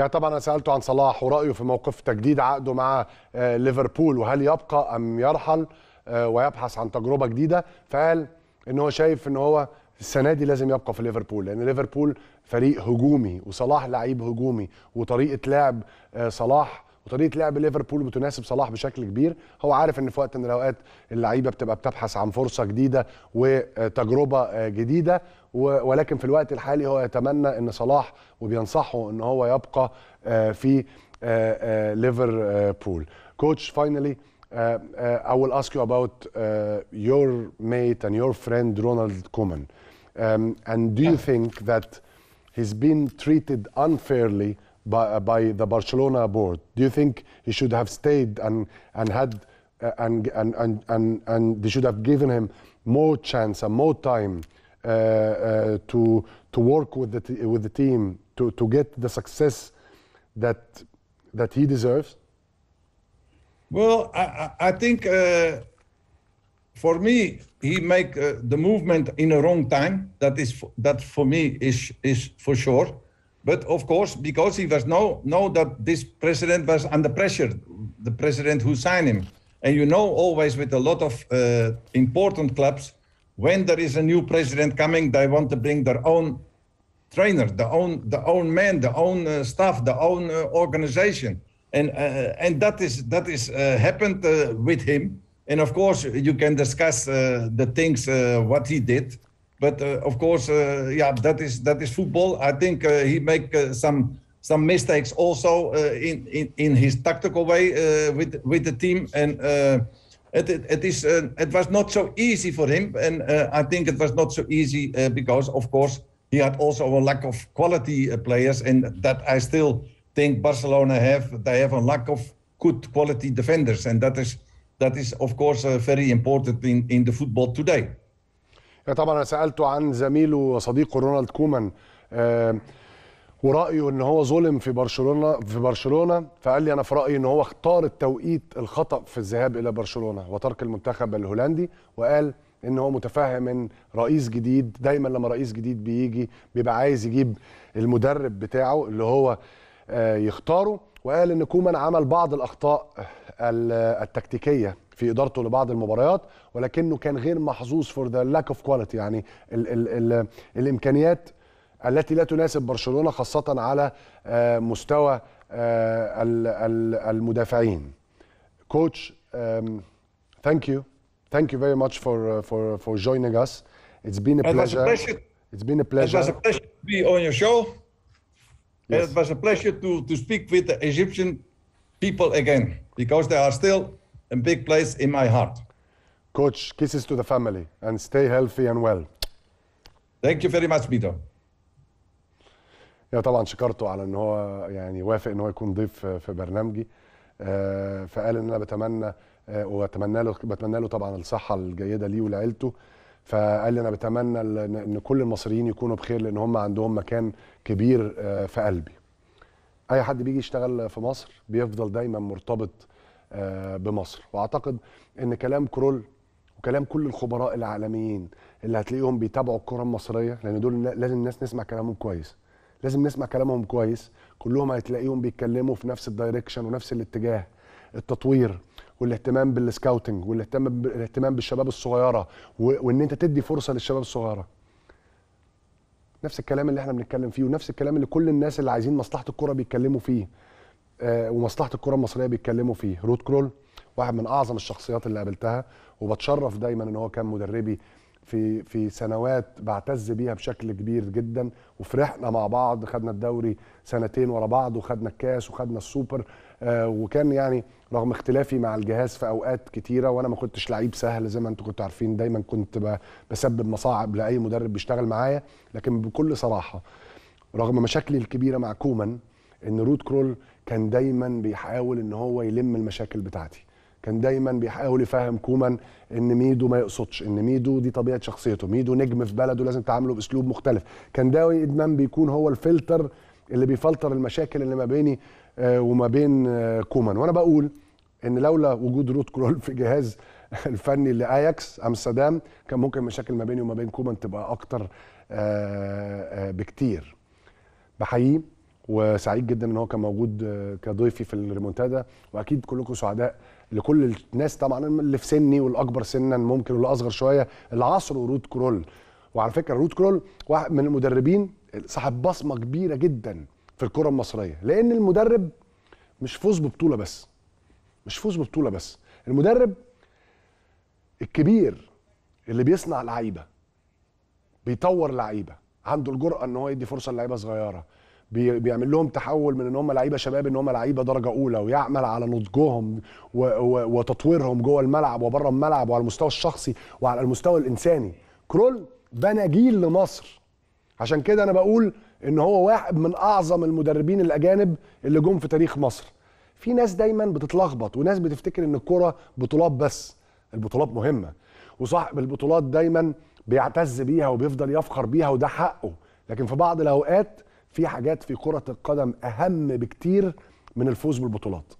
يعني طبعا انا سالته عن صلاح ورايه في موقف تجديد عقده مع آه، ليفربول وهل يبقى ام يرحل آه، ويبحث عن تجربه جديده فقال ان هو شايف ان هو السنه دي لازم يبقى في ليفربول لان ليفربول فريق هجومي وصلاح لعيب هجومي وطريقه لعب آه، صلاح وطريقه لعب ليفربول بتناسب صلاح بشكل كبير هو عارف ان في وقت من الاوقات اللعيبه بتبقى بتبحث عن فرصه جديده وتجربه آه، جديده ولكن في الوقت الحالي هو يتمنى ان صلاح وبينصحه ان هو يبقى آه، في آه، ليفربول كوتش فاينلي uh, uh, I will ask you about uh, your mate and your friend Ronald Koeman. Um, and do you think that he's been treated unfairly by, uh, by the Barcelona board? Do you think he should have stayed and, and had uh, and, and, and, and, and they should have given him more chance and more time uh, uh, to, to work with the, with the team to, to get the success that, that he deserves? Well, I, I think uh, for me, he make uh, the movement in the wrong time. That is that for me is is for sure. But of course, because he was know know that this president was under pressure, the president who signed him, and you know always with a lot of uh, important clubs, when there is a new president coming, they want to bring their own trainer, their own the own man, their own uh, staff, their own uh, organization, and uh, and that is that is uh, happened uh, with him. And of course, you can discuss the things what he did but uh, of course, uh, yeah, that is that is football. I think uh, he make some some mistakes also in, in in his tactical way with with the team, and it, it, it is it was not so easy for him. And I think it was not so easy because, of course, he had also a lack of quality players, and that I still think Barcelona have. They have a lack of good quality defenders, and that is that is of course uh, very important in in the football today. آه، طبعا انا سالته عن زميله وصديقه رونالد كومان آه ورايه ان هو ظلم في برشلونه في برشلونه فقال لي انا في رايي ان هو اختار التوقيت الخطا في الذهاب الى برشلونه وترك المنتخب الهولندي وقال ان هو متفهم ان رئيس جديد دايما لما رئيس جديد بيجي بيبقى عايز يجيب المدرب بتاعه اللي هو آه يختاره وقال ان كومان عمل بعض الاخطاء التكتيكيه في ادارته لبعض المباريات ولكنه كان غير محظوظ فور ذا لاك اوف كواليتي يعني ال ال ال الامكانيات التي لا تناسب برشلونه خاصه على آه، مستوى آه، المدافعين كوتش ثانك يو ثانك يو فيري ماتش فور فور فور جوينينج اس it's been a pleasure it's been a pleasure it was a pleasure to be on your show yes. it was a pleasure to to speak with the Egyptian people again because they are still a big place in my heart. Coach, kisses to the family and stay healthy and well. Thank you very much, Peter. يا طبعا شكرته على ان هو يعني وافق ان هو يكون ضيف في برنامجي آه، فقال ان انا بتمنى آه، واتمنى له بتمنى له طبعا الصحه الجيده ليه ولعيلته فقال لي انا بتمنى ان كل المصريين يكونوا بخير لان هم عندهم مكان كبير آه، في قلبي اي حد بيجي يشتغل في مصر بيفضل دايما مرتبط آه، بمصر واعتقد ان كلام كرول وكلام كل الخبراء العالميين اللي هتلاقيهم بيتابعوا الكره المصريه لان دول لازم الناس نسمع كلامهم كويس لازم نسمع كلامهم كويس كلهم هتلاقيهم بيتكلموا في نفس الدايركشن ونفس الاتجاه التطوير والاهتمام بالسكاوتنج والاهتمام بالشباب الصغيره وان انت تدي فرصه للشباب الصغيره نفس الكلام اللي احنا بنتكلم فيه ونفس الكلام اللي كل الناس اللي عايزين مصلحه الكره بيتكلموا فيه آه، ومصلحه الكره المصريه بيتكلموا فيه رود كرول واحد من اعظم الشخصيات اللي قابلتها وبتشرف دايما ان هو كان مدربي في في سنوات بعتز بيها بشكل كبير جدا وفرحنا مع بعض خدنا الدوري سنتين ورا بعض وخدنا الكاس وخدنا السوبر آه، وكان يعني رغم اختلافي مع الجهاز في اوقات كتيره وانا ما كنتش لعيب سهل زي ما انتم كنتوا عارفين دايما كنت بسبب مصاعب لاي مدرب بيشتغل معايا لكن بكل صراحه رغم مشاكلي الكبيره مع كومان ان رود كرول كان دايما بيحاول ان هو يلم المشاكل بتاعتي كان دايما بيحاول يفهم كومان ان ميدو ما يقصدش ان ميدو دي طبيعه شخصيته ميدو نجم في بلده لازم تعامله باسلوب مختلف كان دايما بيكون هو الفلتر اللي بيفلتر المشاكل اللي ما بيني آه، وما بين آه، كومان وانا بقول ان لولا وجود رود كرول في جهاز الفني لاياكس امستردام كان ممكن المشاكل ما بيني وما بين كومان تبقى اكتر آه، بكتير بحييه وسعيد جدا ان هو كان موجود آه، كضيفي في الريمونتادا واكيد كلكم سعداء لكل الناس طبعا اللي في سني والاكبر سنا ممكن والاصغر شويه اللي عاصروا رود كرول وعلى فكره رود كرول واحد من المدربين صاحب بصمه كبيره جدا في الكره المصريه لان المدرب مش فوز ببطوله بس مش فوز ببطوله بس المدرب الكبير اللي بيصنع لعيبه بيطور لعيبه عنده الجرأه ان هو يدي فرصه للعيبه صغيره بيعمل لهم تحول من ان هم لعيبه شباب ان هم لعيبه درجه اولى ويعمل على نضجهم وتطويرهم جوه الملعب وبره الملعب وعلى المستوى الشخصي وعلى المستوى الانساني كرول بنى جيل لمصر عشان كده انا بقول ان هو واحد من اعظم المدربين الاجانب اللي جم في تاريخ مصر في ناس دايما بتتلخبط وناس بتفتكر ان الكوره بطولات بس البطولات مهمه وصاحب البطولات دايما بيعتز بيها وبيفضل يفخر بيها وده حقه لكن في بعض الاوقات في حاجات في كره القدم اهم بكتير من الفوز بالبطولات